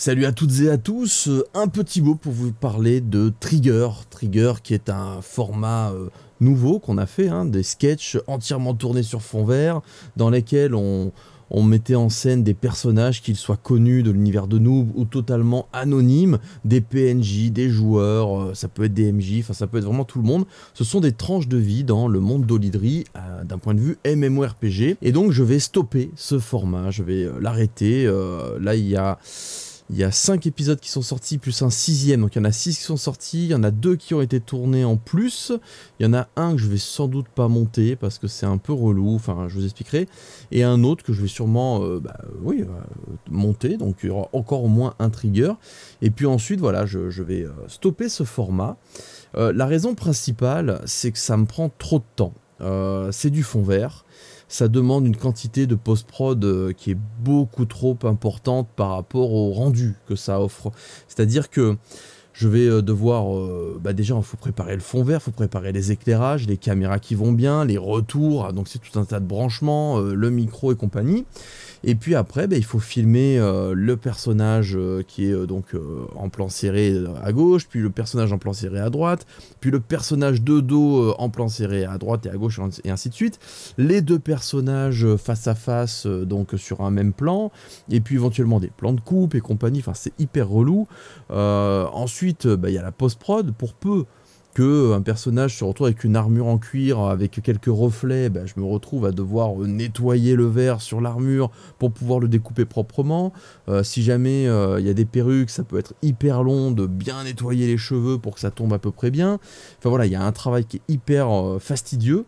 Salut à toutes et à tous, euh, un petit mot pour vous parler de Trigger. Trigger qui est un format euh, nouveau qu'on a fait, hein, des sketchs entièrement tournés sur fond vert, dans lesquels on, mettait en scène des personnages, qu'ils soient connus de l'univers de Noob ou totalement anonymes, des PNJ, des joueurs, euh, ça peut être des MJ, enfin ça peut être vraiment tout le monde. Ce sont des tranches de vie dans le monde d'Olidri d'un point de vue MMORPG. Et donc je vais stopper ce format, je vais l'arrêter. là il y a il y a 5 épisodes qui sont sortis, plus un sixième. Donc il y en a 6 qui sont sortis, il y en a 2 qui ont été tournés en plus. Il y en a un que je vais sans doute pas monter parce que c'est un peu relou, enfin je vous expliquerai. Et un autre que je vais sûrement euh, bah, oui, euh, monter, donc il y aura encore au moins un trigger. Et puis ensuite, voilà, je, vais euh, stopper ce format. la raison principale, c'est que ça me prend trop de temps. c'est du fond vert ça demande une quantité de post-prod euh, qui est beaucoup trop importante par rapport au rendu que ça offre. C'est-à-dire que je vais euh, devoir, euh, bah, déjà, il faut préparer le fond vert, il faut préparer les éclairages, les caméras qui vont bien, les retours, donc c'est tout un tas de branchements, euh, le micro et compagnie. Et puis après, bah, il faut filmer le personnage qui est donc en plan serré à gauche, puis le personnage en plan serré à droite, puis le personnage de dos en plan serré à droite et à gauche, et ainsi de suite. Les deux personnages face à face, donc sur un même plan, et puis éventuellement des plans de coupe et compagnie, enfin c'est hyper relou. ensuite, ensuite, euh, bah, il y a la post-prod. Pour peu que un personnage se retrouve avec une armure en cuir, avec quelques reflets, bah, je me retrouve à devoir euh, nettoyer le verre sur l'armure pour pouvoir le découper proprement. Euh, si jamais il y a des perruques, ça peut être hyper long de bien nettoyer les cheveux pour que ça tombe à peu près bien. Enfin voilà, il y a un travail qui est hyper fastidieux.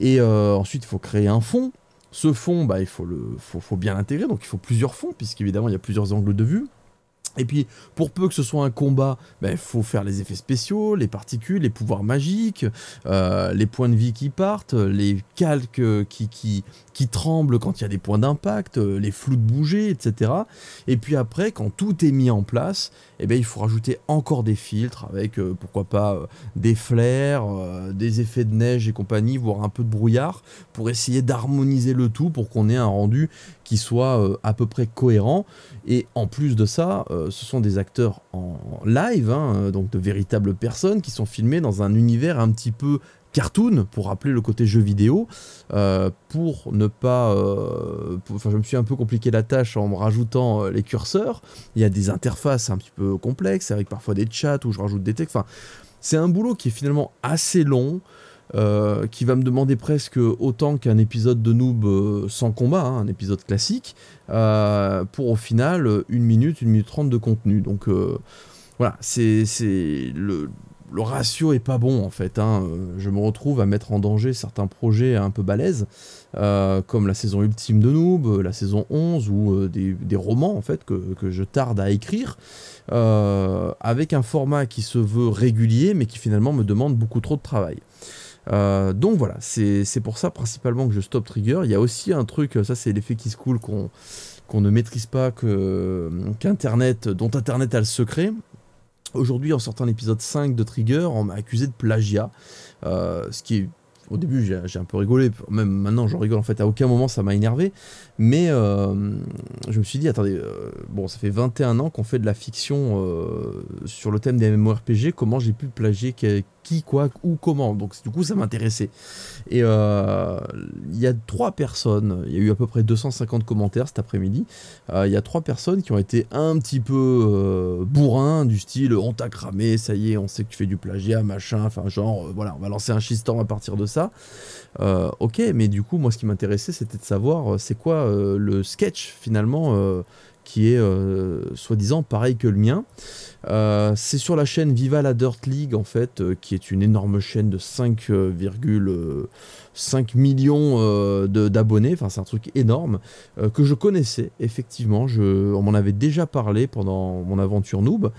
Et ensuite, il faut créer un fond. Ce fond, bah, il faut, le, faut, faut bien l'intégrer, donc il faut plusieurs fonds, puisqu'évidemment, il y a plusieurs angles de vue. Et puis, pour peu que ce soit un combat, il ben, faut faire les effets spéciaux, les particules, les pouvoirs magiques, euh, les points de vie qui partent, les calques euh, qui, qui, qui tremblent quand il y a des points d'impact, euh, les flous de bouger, etc. Et puis après, quand tout est mis en place, eh ben, il faut rajouter encore des filtres avec euh, pourquoi pas euh, des flares, euh, des effets de neige et compagnie, voire un peu de brouillard, pour essayer d'harmoniser le tout pour qu'on ait un rendu qui soit à peu près cohérent. Et en plus de ça, ce sont des acteurs en live, hein, donc de véritables personnes qui sont filmées dans un univers un petit peu cartoon, pour rappeler le côté jeu vidéo, euh, pour ne pas... Euh, enfin, je me suis un peu compliqué la tâche en me rajoutant euh, les curseurs. Il y a des interfaces un petit peu complexes, avec parfois des chats où je rajoute des textes. Enfin, c'est un boulot qui est finalement assez long, qui va me demander presque autant qu'un épisode de Noob sans combat, hein, un épisode classique, pour au final une minute, une minute trente de contenu. Donc voilà, c'est le le ratio est pas bon en fait. Hein. Je me retrouve à mettre en danger certains projets un peu balèzes, euh, comme la saison ultime de Noob, euh, la saison 11 ou euh, des, romans en fait que, je tarde à écrire, avec un format qui se veut régulier mais qui finalement me demande beaucoup trop de travail. donc voilà, c'est pour ça principalement que je stop Trigger. Il y a aussi un truc, ça c'est l'effet qui se coule qu'on ne maîtrise pas, qu'Internet, dont Internet a le secret, Aujourd'hui, en sortant l'épisode 5 de Trigger, on m'a accusé de plagiat, euh, ce qui est au début j'ai un peu rigolé, même maintenant j'en rigole en fait, à aucun moment ça m'a énervé, mais euh, je me suis dit, attendez, euh, bon ça fait 21 ans qu'on fait de la fiction euh, sur le thème des MMORPG, comment j'ai pu plagier qui, quoi, ou comment, donc du coup ça m'intéressait. Et il y a trois personnes, il y a eu à peu près 250 commentaires cet après-midi, il y a trois personnes qui ont été un petit peu bourrins, du style on t'a cramé, ça y est, on sait que tu fais du plagiat, machin, enfin genre, voilà, on va lancer un shitstorm à partir de ça. Euh, ok, mais du coup, moi, ce qui m'intéressait, c'était de savoir euh, c'est quoi euh, le sketch finalement qui est soi-disant pareil que le mien. c'est sur la chaîne Viva la Dirt League en fait, qui est une énorme chaîne de 5,5 millions d'abonnés. Enfin, c'est un truc énorme que je connaissais effectivement. Je, on m'en avait déjà parlé pendant mon aventure noob.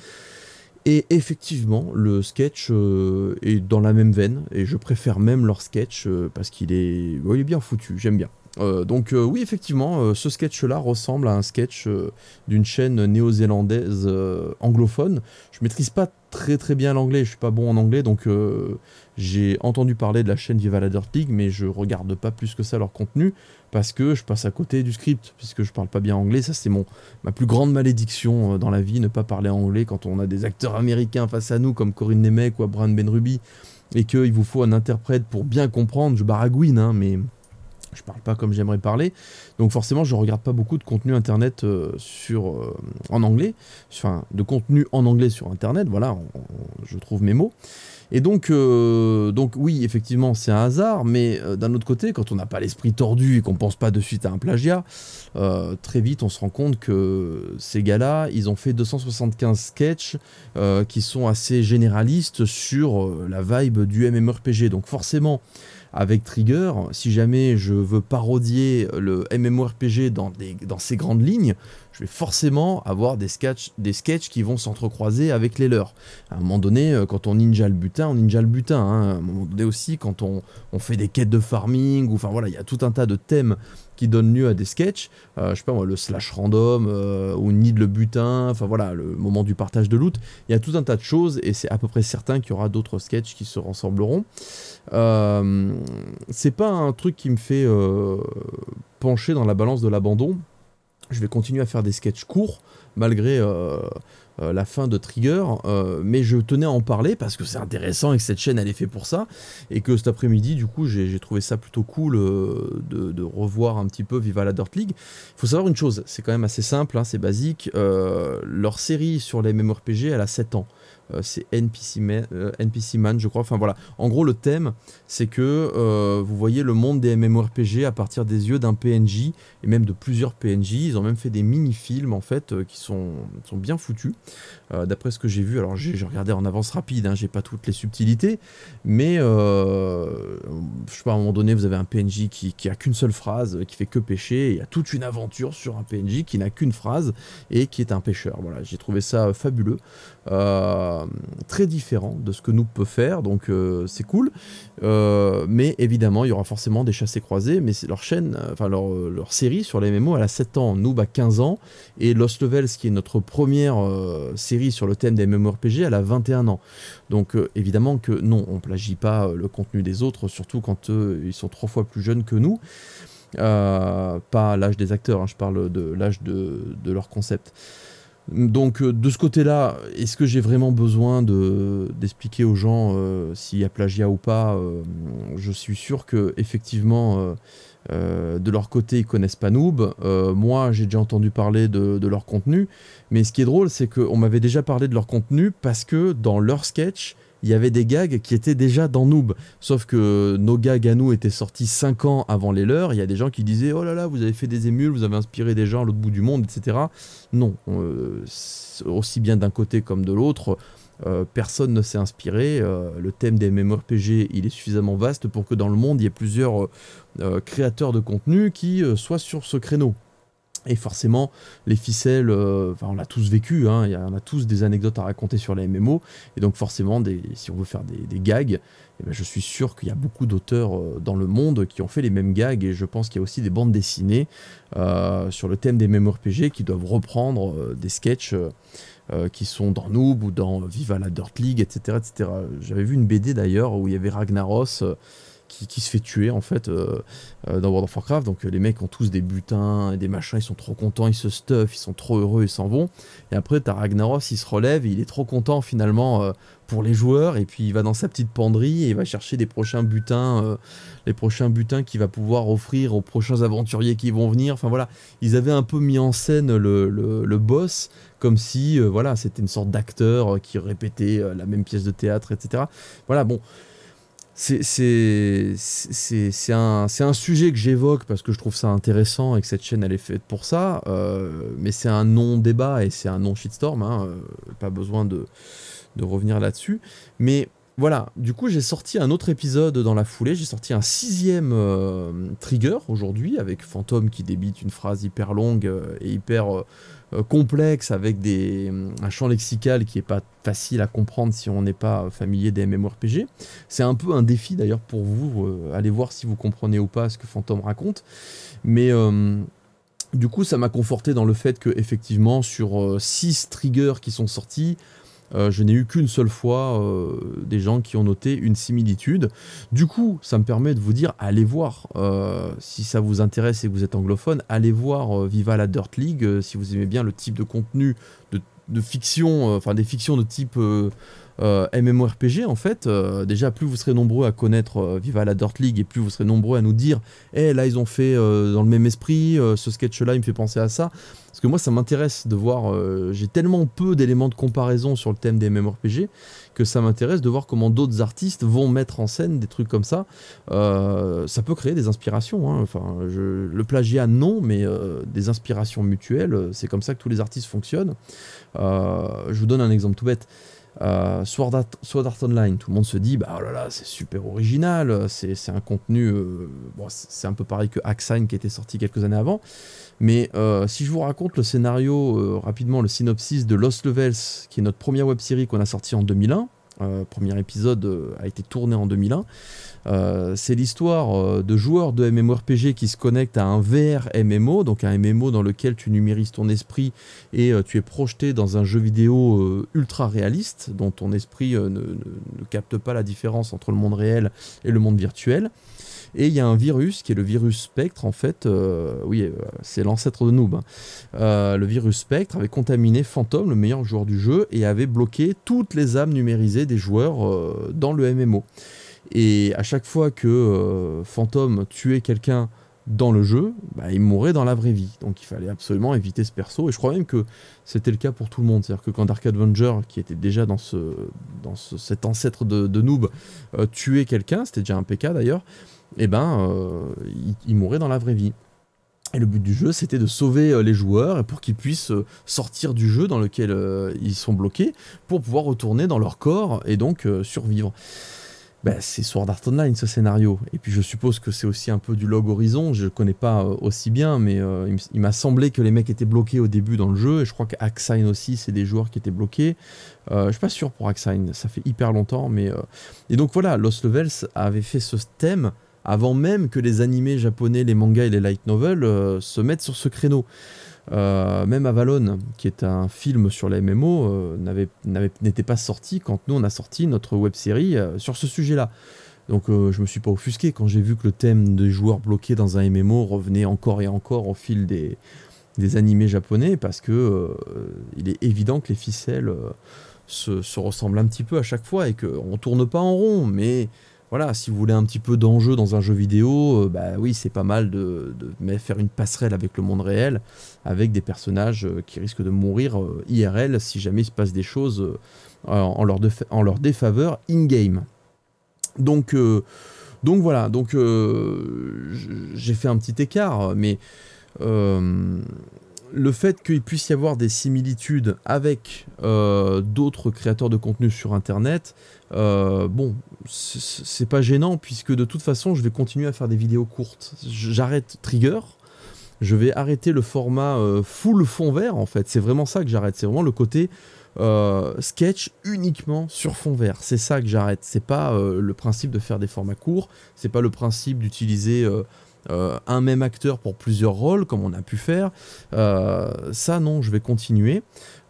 Et effectivement, le sketch euh, est dans la même veine, et je préfère même leur sketch euh, parce qu'il est, bien foutu, j'aime bien. Euh, donc oui, effectivement, ce sketch-là ressemble à un sketch d'une chaîne néo-zélandaise anglophone. Je maîtrise pas très très bien l'anglais, je suis pas bon en anglais, donc euh, j'ai entendu parler de la chaîne Viva la League, mais je regarde pas plus que ça leur contenu, parce que je passe à côté du script, puisque je parle pas bien anglais, ça c'est mon ma plus grande malédiction euh, dans la vie, ne pas parler anglais quand on a des acteurs américains face à nous, comme Corinne Nemec ou Abraham Benrubi, et qu'il vous faut un interprète pour bien comprendre, je baragouine, hein, mais je parle pas comme j'aimerais parler. Donc forcément, je regarde pas beaucoup de contenu internet euh, sur euh, en anglais, enfin de contenu en anglais sur internet. Voilà, je trouve mes mots. Et donc, euh, donc oui, effectivement, c'est un hasard, mais d'un autre côté, quand on n'a pas l'esprit tordu et qu'on pense pas de suite à un plagiat, très vite, on se rend compte que ces gars-là, ils ont fait 275 sketchs qui sont assez généralistes sur la vibe du MMORPG. Donc forcément avec Trigger, si jamais je veux parodier le MMORPG dans, dans ses grandes lignes, je vais forcément avoir des sketchs, des qui vont s'entrecroiser avec les leurs. À un moment donné, euh, quand on ninja le butin, on ninja le butin. Hein. À un moment donné aussi, quand on, fait des quêtes de farming, ou enfin voilà, il y a tout un tas de thèmes qui donne lieu à des sketchs, euh, je sais pas moi, le slash random, euh, ou ou Nid le butin, enfin voilà, le moment du partage de loot. Il y a tout un tas de choses et c'est à peu près certain qu'il y aura d'autres sketchs qui se ressembleront. Euh, c'est pas un truc qui me fait pencher dans la balance de l'abandon, je vais continuer à faire des sketchs courts malgré euh, euh, la fin de Trigger, euh, mais je tenais à en parler parce que c'est intéressant et que cette chaîne elle est faite pour ça, et que cet après-midi du coup j'ai trouvé ça plutôt cool de, revoir un petit peu Viva la Dirt League. Il faut savoir une chose, c'est quand même assez simple, hein, c'est basique, leur série sur les MMORPG elle a 7 ans. Euh, c'est NPC euh, Man, je crois. Enfin voilà. En gros, le thème, c'est que euh, vous voyez le monde des MMORPG à partir des yeux d'un PNJ et même de plusieurs PNJ. Ils ont même fait des mini-films en fait qui sont, bien foutus. D'après ce que j'ai vu, alors j'ai regardé en avance rapide, hein, j'ai pas toutes les subtilités, mais je sais pas, à un moment donné, vous avez un PNJ qui, qui a qu'une seule phrase, qui fait que pêcher, il y a toute une aventure sur un PNJ qui n'a qu'une phrase et qui est un pêcheur. Voilà, j'ai trouvé ça fabuleux. Euh, très différent de ce que nous peut faire, donc euh, c'est cool. Euh, mais évidemment, il y aura forcément des chassés croisés, mais leur chaîne, enfin leur, leur, série sur les MMO, elle a 7 ans, nous, bah 15 ans, et Lost Levels, qui est notre première série sur le thème des MMORPG, elle a 21 ans. Donc évidemment que non, on ne plagie pas le contenu des autres, surtout quand ils sont trois fois plus jeunes que nous. pas l'âge des acteurs, hein, je parle de l'âge de, de leur concept. Donc euh, de ce côté-là, est-ce que j'ai vraiment besoin d'expliquer aux gens euh, s'il y a plagiat ou pas euh, Je suis sûr que effectivement, de leur côté, ils connaissent pas Noob. moi, j'ai déjà entendu parler de, de, leur contenu. Mais ce qui est drôle, c'est qu'on m'avait déjà parlé de leur contenu parce que dans leur sketch, il y avait des gags qui étaient déjà dans Noob. Sauf que nos gags à nous étaient sortis 5 ans avant les leurs. Il y a des gens qui disaient Oh là là, vous avez fait des émules, vous avez inspiré des gens à l'autre bout du monde, etc. Non, euh, aussi bien d'un côté comme de l'autre. Euh, personne ne s'est inspiré. Euh, le thème des MMORPG, il est suffisamment vaste pour que dans le monde, il y ait plusieurs créateurs de contenu qui soient sur ce créneau. Et forcément, les ficelles, euh, on l'a tous vécu, hein, y on a tous des anecdotes à raconter sur les MMO, et donc forcément, si on veut faire des, gags, eh ben, je suis sûr qu'il y a beaucoup d'auteurs euh, dans le monde qui ont fait les mêmes gags, et je pense qu'il y a aussi des bandes dessinées euh, sur le thème des MMORPG qui doivent reprendre des sketchs qui sont dans Noob ou dans Viva la Dirt League, etc. etc. J'avais vu une BD d'ailleurs où il y avait Ragnaros qui, se fait tuer en fait euh, euh, dans World of Warcraft. Donc euh, les mecs ont tous des butins et des machins, ils sont trop contents, ils se stuffent, ils sont trop heureux, ils s'en vont. Et après, t'as Ragnaros, il se relève, il est trop content finalement pour les joueurs, et puis il va dans sa petite penderie et il va chercher des prochains butins, les prochains butins qu'il va pouvoir offrir aux prochains aventuriers qui vont venir. Enfin voilà, ils avaient un peu mis en scène le, le boss comme si voilà, c'était une sorte d'acteur qui répétait la même pièce de théâtre, etc. Voilà, bon c'est un, un, sujet que j'évoque parce que je trouve ça intéressant et que cette chaîne elle est faite pour ça, euh, mais c'est un non-débat et c'est un non-shitstorm, hein, euh, pas besoin de, de revenir là-dessus. Mais voilà, du coup j'ai sorti un autre épisode dans la foulée, j'ai sorti un sixième euh, trigger aujourd'hui avec Fantôme qui débite une phrase hyper longue euh, et hyper euh, complexe avec des, un champ lexical qui n'est pas facile à comprendre si on n'est pas familier des MMORPG. C'est un peu un défi d'ailleurs pour vous, allez voir si vous comprenez ou pas ce que Fantôme raconte, mais... du coup, ça m'a conforté dans le fait que, effectivement, sur six triggers qui sont sortis, euh, je n'ai eu qu'une seule fois euh, des gens qui ont noté une similitude. Du coup, ça me permet de vous dire, allez voir. Euh, si ça vous intéresse et que vous êtes anglophone, allez voir Viva la Dirt League si vous aimez bien le type de contenu de, de fiction, enfin des fictions de type euh, MMORPG, en fait, euh, déjà, plus vous serez nombreux à connaître euh, Viva la Dirt League et plus vous serez nombreux à nous dire hé eh, là, ils ont fait dans le même esprit, ce sketch-là, il me fait penser à ça. Parce que moi, ça m'intéresse de voir. J'ai tellement peu d'éléments de comparaison sur le thème des MMORPG que ça m'intéresse de voir comment d'autres artistes vont mettre en scène des trucs comme ça. ça peut créer des inspirations. Hein. Enfin, le plagiat, non, mais des inspirations mutuelles. C'est comme ça que tous les artistes fonctionnent. je vous donne un exemple tout bête. Euh, Sword, Online, tout le monde se dit, bah oh là c'est super original, c'est un contenu, euh, c'est un peu pareil que Sign qui était sorti quelques années avant, mais euh, si je vous raconte le scénario, euh, rapidement le synopsis de Lost Levels, qui est notre première web série qu'on a sorti en 2001, premier épisode a été tourné en 2001, euh, c'est l'histoire euh, de joueurs de MMORPG qui se connectent à un VR MMO, donc un MMO dans lequel tu numérises ton esprit et euh, tu es projeté dans un jeu vidéo ultra réaliste, dont ton esprit ne, capte pas la différence entre le monde réel et le monde virtuel. Et il y a un virus qui est le virus Spectre, en fait, oui, c'est l'ancêtre de Noob. Hein. le virus Spectre avait contaminé Phantom, le meilleur joueur du jeu, et avait bloqué toutes les âmes numérisées des joueurs dans le MMO. Et à chaque fois que euh, Fantôme Phantom tuait quelqu'un dans le jeu, bah, il mourait dans la vraie vie. Donc il fallait absolument éviter ce perso. Et je crois même que c'était le cas pour tout le monde. C'est-à-dire que quand Dark Avenger, qui était déjà dans, ce, dans cet ancêtre de, noob, euh, tuait quelqu'un, c'était déjà un PK d'ailleurs, et eh ben euh, il, mourait dans la vraie vie. Et le but du jeu, c'était de sauver les joueurs pour qu'ils puissent sortir du jeu dans lequel ils sont bloqués pour pouvoir retourner dans leur corps et donc survivre. Bah, c'est Sword Art Online ce scénario. Et puis je suppose que c'est aussi un peu du log Horizon, je ne connais pas euh, aussi bien, mais euh, il m'a semblé que les mecs étaient bloqués au début dans le jeu, et je crois qu'Axine aussi, c'est des joueurs qui étaient bloqués. Euh, je ne suis pas sûr pour Axine, ça fait hyper longtemps, mais... Et donc voilà, Lost Levels avait fait ce thème avant même que les animés japonais, les mangas et les light novels se mettent sur ce créneau. Euh, même Avalon, qui est un film sur la MMO, euh, n'était pas sorti quand nous on a sorti notre web série euh, sur ce sujet-là. Donc je me suis pas offusqué quand j'ai vu que le thème des joueurs bloqués dans un MMO revenait encore et encore au fil des, animés japonais, parce que il est évident que les ficelles se, ressemblent un petit peu à chaque fois et qu'on tourne pas en rond, mais voilà, si vous voulez un petit peu d'enjeu dans un jeu vidéo, euh, bah oui, c'est pas mal de, faire une passerelle avec le monde réel, avec des personnages euh, qui risquent de mourir euh, IRL si jamais il se passe des choses en leur, en, leur défaveur in-game. Donc, donc voilà, donc j'ai fait un petit écart, mais le fait qu'il puisse y avoir des similitudes avec euh, d'autres créateurs de contenu sur Internet, euh, bon, c'est pas gênant puisque de toute façon, je vais continuer à faire des vidéos courtes. J'arrête Trigger, je vais arrêter le format euh, full fond vert en fait. C'est vraiment ça que j'arrête. C'est vraiment le côté sketch uniquement sur fond vert. C'est ça que j'arrête. C'est pas le principe de faire des formats courts. C'est pas le principe d'utiliser euh, un même acteur pour plusieurs rôles, comme on a pu faire. Euh, ça, non, je vais continuer.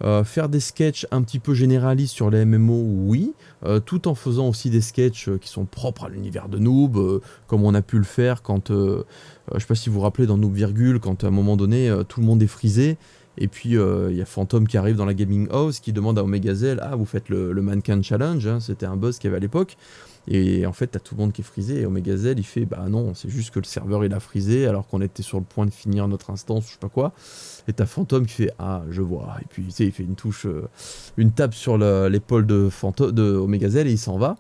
Euh, faire des sketchs un petit peu généralistes sur les MMO, oui, tout en faisant aussi des sketchs qui sont propres à l'univers de Noob, comme on a pu le faire quand, je sais pas si vous vous rappelez dans Noob Virgule, quand à un moment donné, tout le monde est frisé. Et puis il y a Phantom qui arrive dans la gaming house qui demande à Omega Ah, vous faites le, mannequin challenge, hein, c'était un buzz qu'il y avait à l'époque. Et en fait, t'as tout le monde qui est frisé. Et Omega il fait Bah non, c'est juste que le serveur il a frisé alors qu'on était sur le point de finir notre instance, je sais pas quoi. Et t'as Phantom qui fait Ah, je vois. Et puis, tu sais, il fait une touche, euh, une tape sur l'épaule de, de Omega et il s'en va.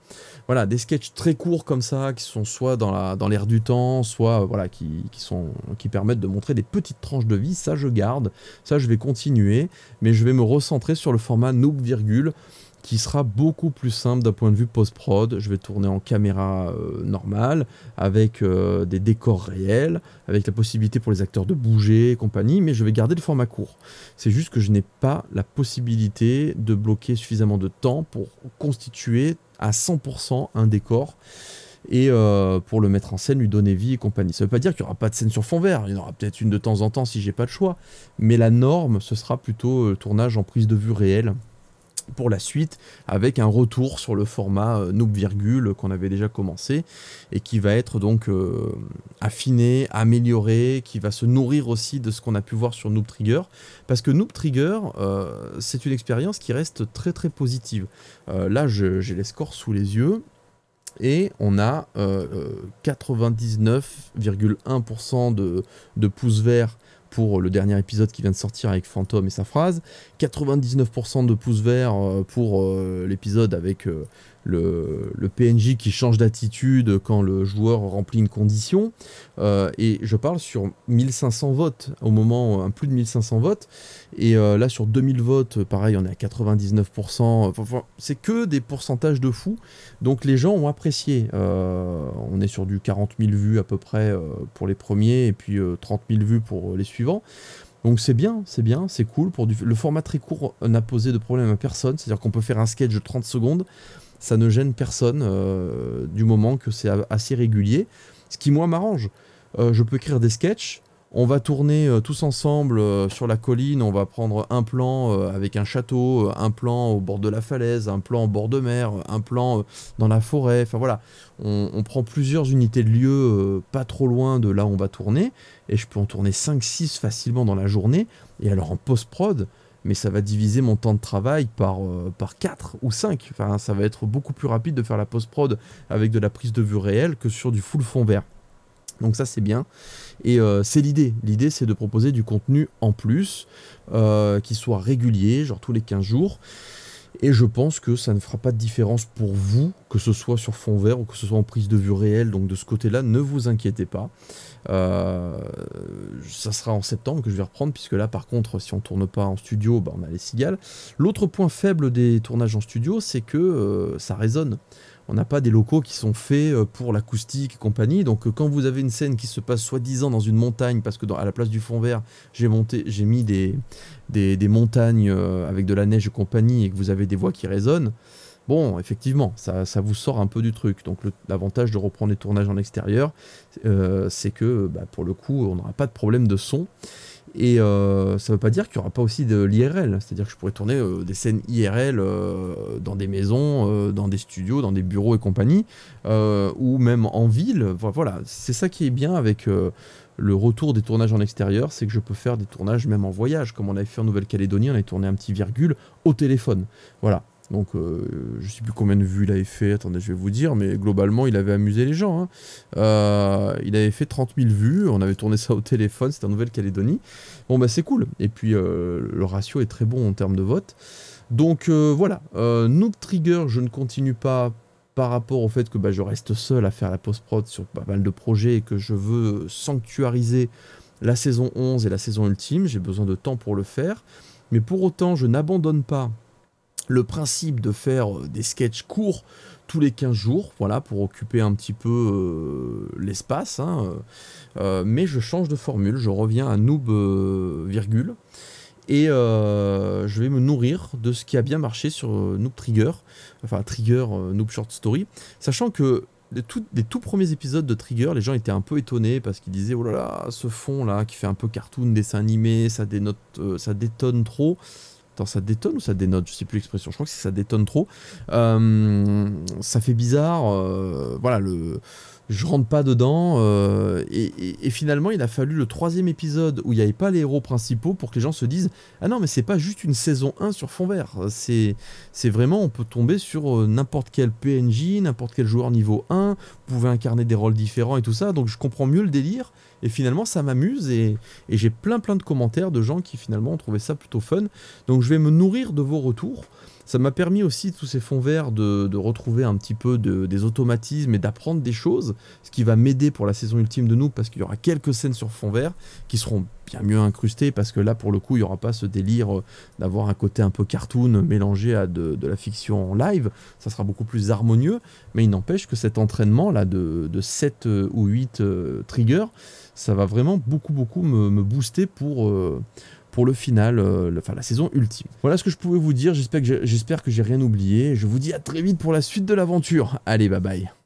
Voilà, des sketchs très courts comme ça qui sont soit dans l'air dans du temps, soit euh, voilà, qui, sont, qui permettent de montrer des petites tranches de vie. Ça, je garde. Ça, je vais continuer. Mais je vais me recentrer sur le format noob virgule qui sera beaucoup plus simple d'un point de vue post-prod. Je vais tourner en caméra euh, normale, avec euh, des décors réels, avec la possibilité pour les acteurs de bouger et compagnie, mais je vais garder le format court. C'est juste que je n'ai pas la possibilité de bloquer suffisamment de temps pour constituer à 100% un décor et euh, pour le mettre en scène, lui donner vie et compagnie. Ça ne veut pas dire qu'il n'y aura pas de scène sur fond vert, il y en aura peut-être une de temps en temps si j'ai pas de choix, mais la norme, ce sera plutôt tournage en prise de vue réelle pour la suite avec un retour sur le format euh, noob virgule euh, qu'on avait déjà commencé et qui va être donc euh, affiné, amélioré, qui va se nourrir aussi de ce qu'on a pu voir sur Noob Trigger parce que Noob Trigger c'est une expérience qui reste très très positive. là j'ai les scores sous les yeux et on a 99,1% de, de pouces verts pour le dernier épisode qui vient de sortir avec Fantôme et sa phrase, 99% de pouces verts euh, pour euh, l'épisode avec euh, le, PNJ qui change d'attitude quand le joueur remplit une condition. Euh, et je parle sur 1500 votes, au moment, euh, plus de 1500 votes. Et euh, là, sur 2000 votes, pareil, on est à 99%. c'est que des pourcentages de fous. Donc les gens ont apprécié. on est sur du 40 000 vues à peu près pour les premiers, et puis 30 000 vues pour les suivants. Donc c'est bien, c'est bien, c'est cool. Pour Le format très court n'a posé de problème à personne. C'est-à-dire qu'on peut faire un sketch de 30 secondes ça ne gêne personne euh, du moment que c'est assez régulier. Ce qui, moi, m'arrange. Euh, je peux écrire des sketchs. On va tourner euh, tous ensemble sur la colline. On va prendre un plan avec un château, un plan au bord de la falaise, un plan au bord de mer, un plan dans la forêt. Enfin voilà, on, on prend plusieurs unités de lieu pas trop loin de là où on va tourner. Et je peux en tourner 5-6 facilement dans la journée. Et alors en post-prod, mais ça va diviser mon temps de travail par, euh, par 4 ou 5. Enfin, ça va être beaucoup plus rapide de faire la post-prod avec de la prise de vue réelle que sur du full fond vert. Donc ça c'est bien. Et euh, c'est l'idée. L'idée c'est de proposer du contenu en plus, euh, qui soit régulier, genre tous les 15 jours. Et je pense que ça ne fera pas de différence pour vous, que ce soit sur fond vert ou que ce soit en prise de vue réelle. Donc de ce côté-là, ne vous inquiétez pas. Euh, ça sera en septembre que je vais reprendre, puisque là, par contre, si on tourne pas en studio, bah, on a les cigales. L'autre point faible des tournages en studio, c'est que euh, ça résonne on n'a pas des locaux qui sont faits euh, pour l'acoustique et compagnie. Donc euh, quand vous avez une scène qui se passe soi-disant dans une montagne, parce que à la place du fond vert, j'ai monté, j'ai mis des, des, montagnes euh, avec de la neige et compagnie, et que vous avez des voix qui résonnent, bon, effectivement, ça, vous sort un peu du truc. Donc l'avantage de reprendre les tournages en extérieur, c'est que bah, pour le coup, on n'aura pas de problème de son. Et euh, ça ne veut pas dire qu'il n'y aura pas aussi de l'IRL. C'est-à-dire que je pourrais tourner euh, des scènes IRL euh, dans des maisons, dans des studios, dans des bureaux et compagnie, ou même en ville. Voilà, c'est ça qui est bien avec le retour des tournages en extérieur, c'est que je peux faire des tournages même en voyage, comme on avait fait en Nouvelle-Calédonie, on avait tourné un petit virgule au téléphone. Voilà, donc, je euh, je sais plus combien de vues il avait fait, attendez, je vais vous dire, mais globalement, il avait amusé les gens. Hein. Euh, il avait fait 30 000 vues, on avait tourné ça au téléphone, c'était en Nouvelle-Calédonie. Bon, bah, c'est cool. Et puis, euh, le ratio est très bon en termes de vote. Donc, voilà. Noob Trigger, je ne continue pas par rapport au fait que bah, je reste seul à faire la post-prod sur pas mal de projets et que je veux sanctuariser la saison 11 et la saison ultime. J'ai besoin de temps pour le faire. Mais pour autant, je n'abandonne pas le principe de faire euh, des sketchs courts tous les 15 jours, voilà, pour occuper un petit peu euh, l'espace. Hein, euh, mais je change de formule, je reviens à noob virgule. Et je vais me nourrir de ce qui a bien marché sur Noob Trigger, enfin Trigger Noob Short Story, sachant que les tout, tout premiers épisodes de Trigger, les gens étaient un peu étonnés parce qu'ils disaient oh là là, ce fond là qui fait un peu cartoon, dessin animé, ça dénote, ça détonne trop. Attends, ça détonne ou ça dénote Je sais plus l'expression. Je crois que ça détonne trop. Euh, ça fait bizarre. Euh, voilà, le je rentre pas dedans. Euh, et, finalement, il a fallu le troisième épisode où il n'y avait pas les héros principaux pour que les gens se disent Ah non, mais c'est pas juste une saison 1 sur fond vert. C'est vraiment, on peut tomber sur euh, n'importe quel PNJ, n'importe quel joueur niveau 1, vous pouvez incarner des rôles différents et tout ça. Donc je comprends mieux le délire. Et finalement, ça m'amuse et j'ai plein plein de commentaires de gens qui finalement ont trouvé ça plutôt fun. Donc je vais me nourrir de vos retours. Ça m'a permis aussi, tous ces fonds verts, de, retrouver un petit peu des automatismes et d'apprendre des choses, ce qui va m'aider pour la saison ultime de nous, parce qu'il y aura quelques scènes sur fond vert qui seront bien mieux incrustées, parce que là, pour le coup, il n'y aura pas ce délire euh, d'avoir un côté un peu cartoon mélangé à de, la fiction live, ça sera beaucoup plus harmonieux, mais il n'empêche que cet entraînement-là de, 7 euh, ou 8 euh, triggers, ça va vraiment beaucoup, beaucoup me, booster pour pour le final, euh, enfin la saison ultime. Voilà ce que je pouvais vous dire, j'espère que j'ai rien oublié. Je vous dis à très vite pour la suite de l'aventure. Allez, bye bye.